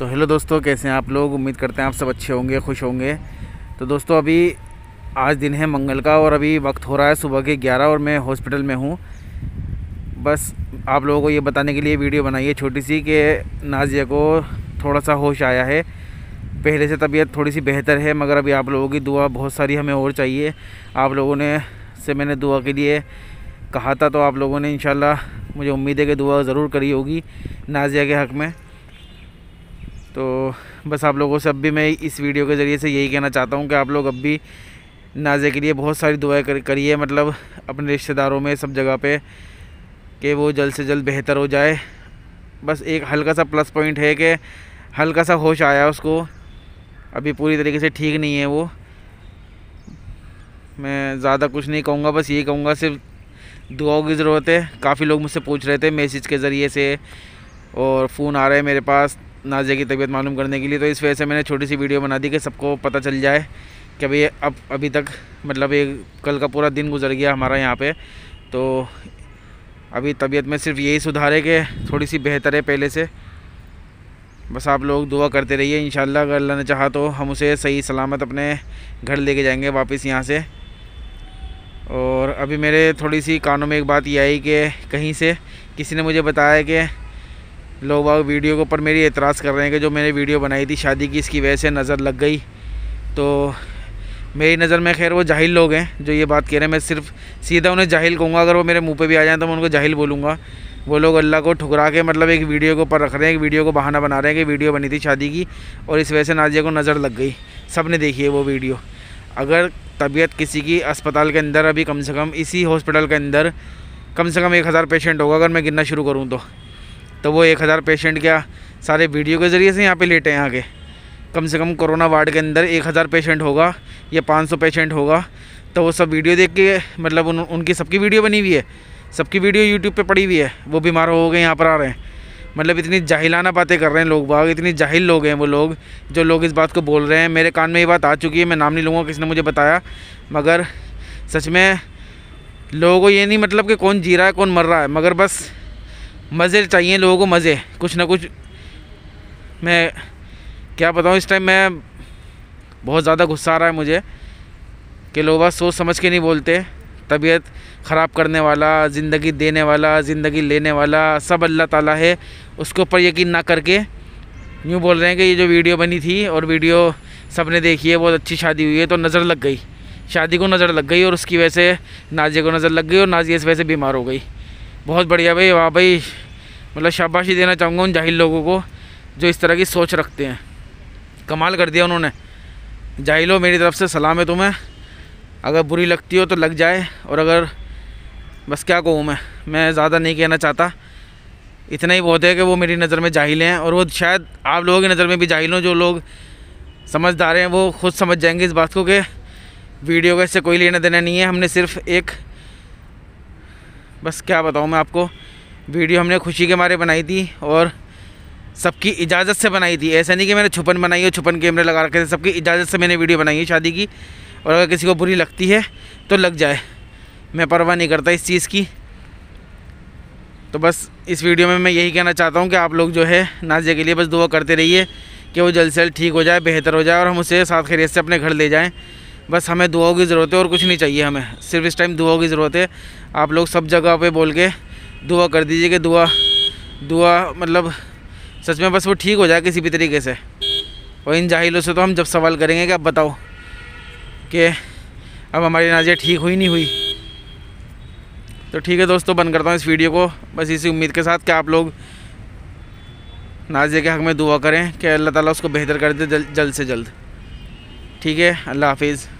तो हेलो दोस्तों कैसे हैं आप लोग उम्मीद करते हैं आप सब अच्छे होंगे खुश होंगे तो दोस्तों अभी आज दिन है मंगल का और अभी वक्त हो रहा है सुबह के ग्यारह और मैं हॉस्पिटल में हूँ बस आप लोगों को ये बताने के लिए वीडियो बनाई है छोटी सी कि नाजिया को थोड़ा सा होश आया है पहले से तबीयत थोड़ी सी बेहतर है मगर अभी आप लोगों की दुआ बहुत सारी हमें और चाहिए आप लोगों ने से मैंने दुआ के लिए कहा था तो आप लोगों ने इन मुझे उम्मीद है कि दुआ ज़रूर करी होगी नाजिया के हक़ में तो बस आप लोगों से अब भी मैं इस वीडियो के ज़रिए से यही कहना चाहता हूँ कि आप लोग अब भी नाजे के लिए बहुत सारी दुआएं कर, करिए मतलब अपने रिश्तेदारों में सब जगह पे कि वो जल्द से जल्द बेहतर हो जाए बस एक हल्का सा प्लस पॉइंट है कि हल्का सा होश आया उसको अभी पूरी तरीके से ठीक नहीं है वो मैं ज़्यादा कुछ नहीं कहूँगा बस यही कहूँगा सिर्फ दुआओं की ज़रूरत है काफ़ी लोग मुझसे पूछ रहे थे मैसेज के ज़रिए से और फ़ोन आ रहे हैं मेरे पास नाजिया की तबीयत मालूम करने के लिए तो इस वजह से मैंने छोटी सी वीडियो बना दी कि सबको पता चल जाए कि भाई अब अभी तक मतलब ये कल का पूरा दिन गुजर गया हमारा यहाँ पे तो अभी तबीयत में सिर्फ यही सुधार है कि थोड़ी सी बेहतर है पहले से बस आप लोग दुआ करते रहिए इन अगर अल्लाह ने चाहा तो हम उसे सही सलामत अपने घर लेके जाएंगे वापस यहाँ से और अभी मेरे थोड़ी सी कानों में एक बात ये आई कि कहीं से किसी ने मुझे बताया कि लोग बाग वीडियो के ऊपर मेरी एतराज़ कर रहे हैं कि जो मैंने वीडियो बनाई थी शादी की इसकी वजह से नज़र लग गई तो मेरी नज़र में खैर वो जाहिल लोग हैं जो ये बात कह रहे हैं मैं सिर्फ सीधा उन्हें जाहिल कहूँगा अगर वो मेरे मुंह पे भी आ जाएं तो मैं उनको जाहिल बोलूँगा वो लोग अल्लाह को ठुकरा के मतलब एक वीडियो के ऊपर रख रहे हैं एक वीडियो को बहाना बना रहे हैं कि वीडियो बनी थी शादी की और इस वजह से नाजिया को नज़र लग गई सब ने देखी है वो वीडियो अगर तबीयत किसी की अस्पताल के अंदर अभी कम से कम इसी हॉस्पिटल के अंदर कम से कम एक हज़ार पेशेंट होगा अगर मैं गिनना शुरू करूँ तो तो वो एक हज़ार पेशेंट क्या सारे वीडियो के ज़रिए से यहाँ पे लेटे हैं आगे कम से कम कोरोना वार्ड के अंदर एक हज़ार पेशेंट होगा या पाँच सौ पेशेंट होगा तो वो सब वीडियो देख के मतलब उन, उनकी सबकी वीडियो बनी हुई है सबकी वीडियो यूट्यूब पर पड़ी हुई है वो बीमार हो गए यहाँ पर आ रहे हैं मतलब इतनी जाहिलाना बातें कर रहे हैं लोग बाग इतनी जाहिल लोग हैं वो लोग जो लोग इस बात को बोल रहे हैं मेरे कान में ये बात आ चुकी है मैं नाम नहीं लूँगा किसने मुझे बताया मगर सच में लोगों को ये नहीं मतलब कि कौन जी रहा है कौन मर रहा है मगर बस मज़े चाहिए लोगों को मज़े कुछ ना कुछ मैं क्या बताऊँ इस टाइम मैं बहुत ज़्यादा गुस्सा आ रहा है मुझे कि लोग बात सोच समझ के नहीं बोलते तबीयत ख़राब करने वाला ज़िंदगी देने वाला ज़िंदगी लेने वाला सब अल्लाह ताला है उसके ऊपर यकीन ना करके यूँ बोल रहे हैं कि ये जो वीडियो बनी थी और वीडियो सब ने देखी है बहुत अच्छी शादी हुई है तो नज़र लग गई शादी को नज़र लग गई और उसकी वजह से नाजिया को नज़र लग गई और नाजिया इस वजह से बीमार हो गई बहुत बढ़िया भाई वाह भाई मतलब शाबाशी देना चाहूँगा उन जाहिल लोगों को जो इस तरह की सोच रखते हैं कमाल कर दिया उन्होंने जाहिलो मेरी तरफ से सलाम है तुम्हें अगर बुरी लगती हो तो लग जाए और अगर बस क्या कहूँ मैं मैं ज़्यादा नहीं कहना चाहता इतना ही बहुत है कि वो मेरी नज़र में जाहिल हैं और वो शायद आप लोगों की नज़र में भी जाहिल हों जो लोग समझदार हैं वो खुद समझ जाएंगे इस बात को कि वीडियो का इससे कोई लेना देना नहीं है हमने सिर्फ एक बस क्या बताऊँ मैं आपको वीडियो हमने खुशी के मारे बनाई थी और सबकी इजाज़त से बनाई थी ऐसा नहीं कि मैंने छुपन बनाई है छुपन कैमरे लगा रखे थे सबकी इजाज़त से मैंने वीडियो बनाई है शादी की और अगर किसी को बुरी लगती है तो लग जाए मैं परवाह नहीं करता इस चीज़ की तो बस इस वीडियो में मैं यही कहना चाहता हूँ कि आप लोग जो है नाजिया के लिए बस दुआ करते रहिए कि वो जल्द से जल्द ठीक हो जाए बेहतर हो जाए और हम उसे साथ खैरियत से अपने घर ले जाएँ बस हमें दुआओं की ज़रूरत है और कुछ नहीं चाहिए हमें सिर्फ इस टाइम दुआओं की ज़रूरत है आप लोग सब जगह पे बोल के दुआ कर दीजिए कि दुआ दुआ मतलब सच में बस वो ठीक हो जाए किसी भी तरीके से और इन जाहिलों से तो हम जब सवाल करेंगे कि आप बताओ कि अब हमारी नाजिया ठीक हुई नहीं हुई तो ठीक है दोस्तों बंद करता हूँ इस वीडियो को बस इसी उम्मीद के साथ कि आप लोग नाजिया के हक़ में दुआ करें कि अल्लाह ताला उसको बेहतर कर दे जल्द जल से जल्द ठीक है अल्लाह हाफिज़